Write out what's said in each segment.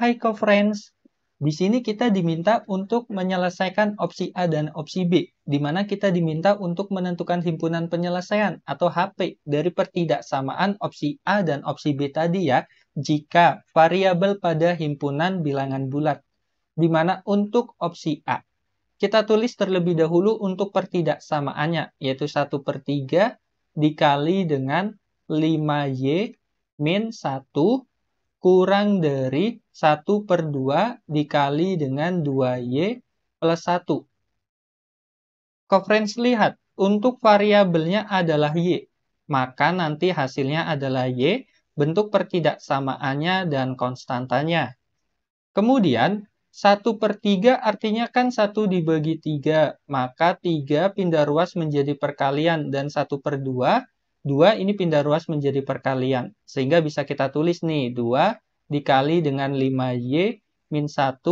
Hai co-friends, di sini kita diminta untuk menyelesaikan opsi A dan opsi B, di mana kita diminta untuk menentukan himpunan penyelesaian atau HP dari pertidaksamaan opsi A dan opsi B tadi ya, jika variabel pada himpunan bilangan bulat. Di mana untuk opsi A, kita tulis terlebih dahulu untuk pertidaksamaannya, yaitu 1 per 3 dikali dengan 5Y min 1 kurang dari 1 per 2 dikali dengan 2Y plus 1. Conference lihat, untuk variabelnya adalah Y, maka nanti hasilnya adalah Y, bentuk pertidaksamaannya dan konstantanya. Kemudian, 1 per 3 artinya kan 1 dibagi 3, maka 3 pindah ruas menjadi perkalian, dan 1 per 2 2 ini pindah ruas menjadi perkalian. Sehingga bisa kita tulis nih 2 dikali dengan 5Y min 1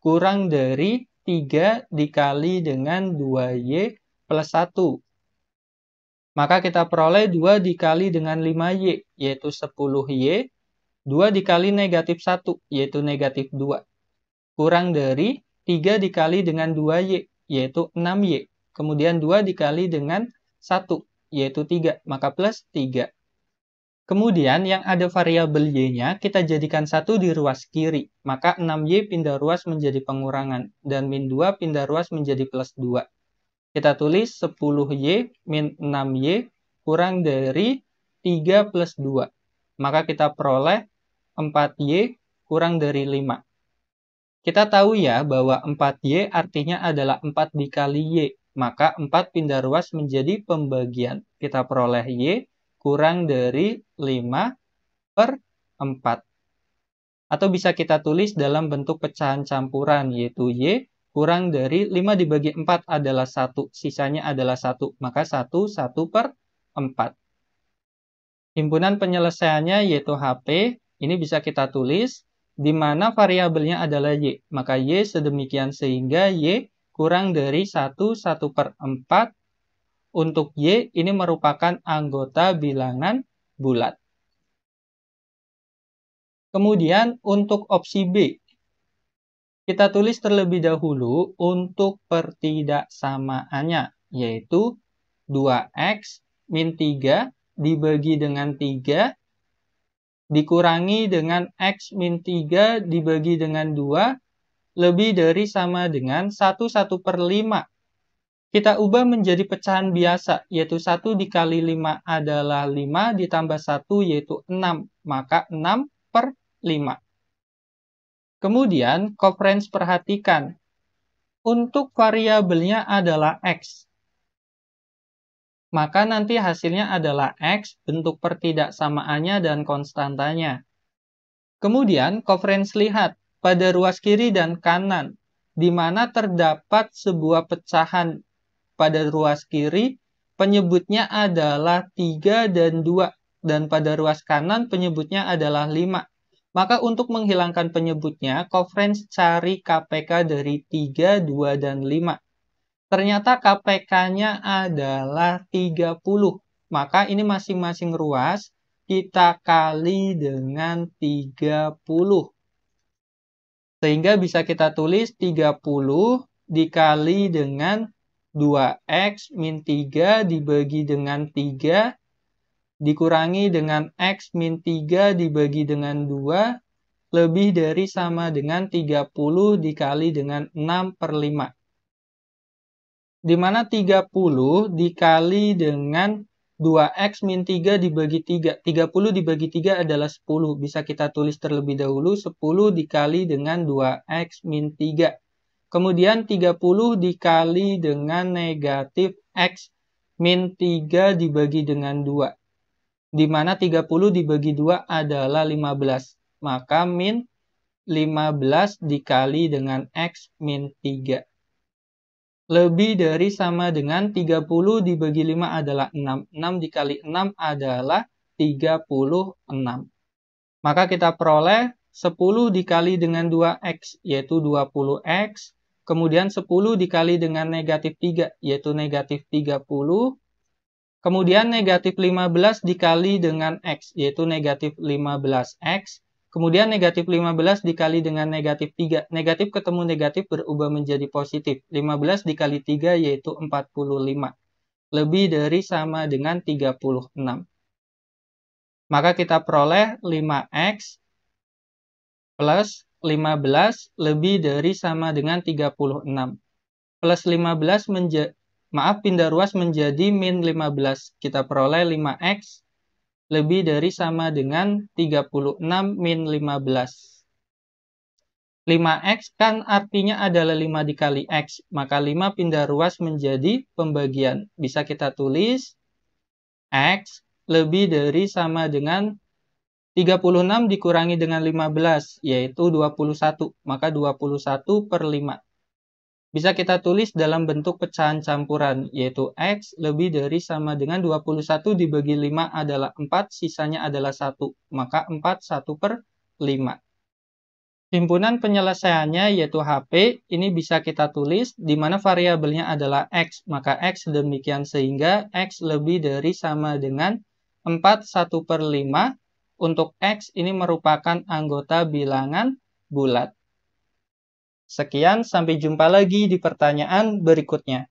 kurang dari 3 dikali dengan 2Y plus 1. Maka kita peroleh 2 dikali dengan 5Y, yaitu 10Y. 2 dikali negatif 1, yaitu negatif 2. Kurang dari 3 dikali dengan 2Y, yaitu 6Y. Kemudian 2 dikali dengan 1, yaitu 3, maka plus 3. Kemudian yang ada variabel y-nya kita jadikan satu di ruas kiri, maka 6y pindah ruas menjadi pengurangan, dan min 2 pindah ruas menjadi plus 2. Kita tulis 10y min 6y kurang dari 3 plus 2, maka kita peroleh 4y kurang dari 5. Kita tahu ya bahwa 4y artinya adalah 4 dikali y, maka 4 pindah ruas menjadi pembagian. Kita peroleh Y kurang dari 5 per 4. Atau bisa kita tulis dalam bentuk pecahan campuran, yaitu Y kurang dari 5 dibagi 4 adalah 1, sisanya adalah 1, maka 1, 1 per 4. Himpunan penyelesaiannya yaitu HP, ini bisa kita tulis, di mana variabelnya adalah Y. Maka Y sedemikian sehingga Y kurang dari 1, 1 per 4 untuk Y ini merupakan anggota bilangan bulat. Kemudian untuk opsi B, kita tulis terlebih dahulu untuk pertidaksamaannya, yaitu 2x min 3 dibagi dengan 3 dikurangi dengan x min 3 dibagi dengan 2 lebih dari sama dengan 1 1 per 5. Kita ubah menjadi pecahan biasa, yaitu 1 dikali 5 adalah 5, ditambah 1 yaitu 6, maka 6 per 5. Kemudian, coverage perhatikan. Untuk variabelnya adalah X, maka nanti hasilnya adalah X, bentuk pertidaksamaannya dan konstantanya. Kemudian, coverage lihat pada ruas kiri dan kanan, di mana terdapat sebuah pecahan pada ruas kiri, penyebutnya adalah 3 dan 2, dan pada ruas kanan penyebutnya adalah 5. Maka untuk menghilangkan penyebutnya, Conference cari KPK dari 3, 2, dan 5. Ternyata KPK-nya adalah 30. Maka ini masing-masing ruas kita kali dengan 30. Sehingga bisa kita tulis 30 dikali dengan 2x min 3 dibagi dengan 3 dikurangi dengan x min 3 dibagi dengan 2 lebih dari sama dengan 30 dikali dengan 6 per 5. Di mana 30 dikali dengan 2x min 3 dibagi 3. 30 dibagi 3 adalah 10. Bisa kita tulis terlebih dahulu 10 dikali dengan 2x min 3. Kemudian 30 dikali dengan negatif x min 3 dibagi dengan 2. Di mana 30 dibagi 2 adalah 15. Maka min 15 dikali dengan x min 3 lebih dari sama dengan 30 dibagi 5 adalah 6. 6 dikali 6 adalah 36. Maka kita peroleh 10 dikali dengan 2x, yaitu 20x. Kemudian 10 dikali dengan negatif 3, yaitu negatif 30. Kemudian negatif 15 dikali dengan x, yaitu negatif 15x. Kemudian negatif 15 dikali dengan negatif 3. Negatif ketemu negatif berubah menjadi positif. 15 dikali 3 yaitu 45. Lebih dari sama dengan 36. Maka kita peroleh 5x plus 15 lebih dari sama dengan 36. Plus 15 menjadi, maaf pindah ruas menjadi min 15. Kita peroleh 5x lebih dari sama dengan 36 min 15. 5x kan artinya adalah 5 dikali x, maka 5 pindah ruas menjadi pembagian. Bisa kita tulis x lebih dari sama dengan 36 dikurangi dengan 15, yaitu 21. Maka 21 per 5 bisa kita tulis dalam bentuk pecahan campuran, yaitu X lebih dari sama dengan 21 dibagi 5 adalah 4, sisanya adalah 1. Maka 4 1 per 5. Himpunan penyelesaiannya yaitu HP, ini bisa kita tulis di mana variabelnya adalah X. Maka X demikian sehingga X lebih dari sama dengan 4 1 per 5. Untuk X ini merupakan anggota bilangan bulat. Sekian, sampai jumpa lagi di pertanyaan berikutnya.